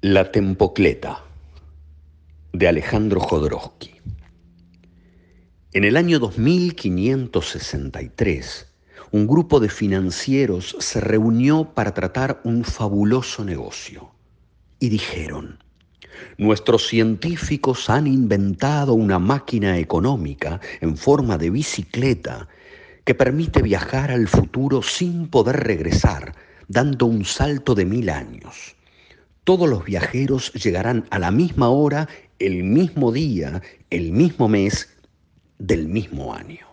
La Tempocleta de Alejandro Jodorowsky. En el año 2563, un grupo de financieros se reunió para tratar un fabuloso negocio y dijeron, nuestros científicos han inventado una máquina económica en forma de bicicleta que permite viajar al futuro sin poder regresar, dando un salto de mil años. Todos los viajeros llegarán a la misma hora, el mismo día, el mismo mes, del mismo año.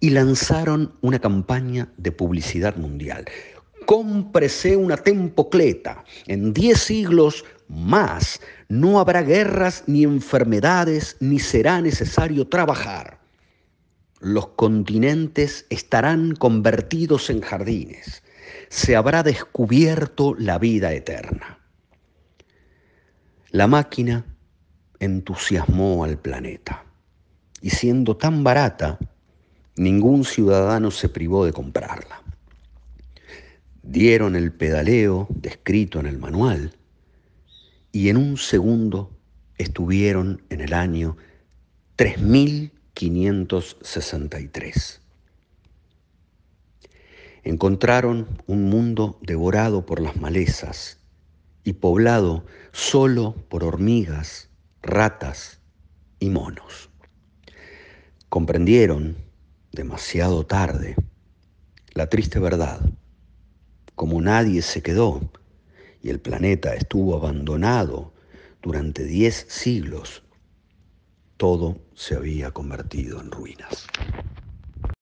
Y lanzaron una campaña de publicidad mundial. Cómprese una tempocleta. En diez siglos más no habrá guerras ni enfermedades, ni será necesario trabajar. Los continentes estarán convertidos en jardines. Se habrá descubierto la vida eterna. La máquina entusiasmó al planeta y siendo tan barata, ningún ciudadano se privó de comprarla. Dieron el pedaleo descrito en el manual y en un segundo estuvieron en el año 3563. Encontraron un mundo devorado por las malezas y poblado solo por hormigas, ratas y monos. Comprendieron, demasiado tarde, la triste verdad. Como nadie se quedó y el planeta estuvo abandonado durante diez siglos, todo se había convertido en ruinas.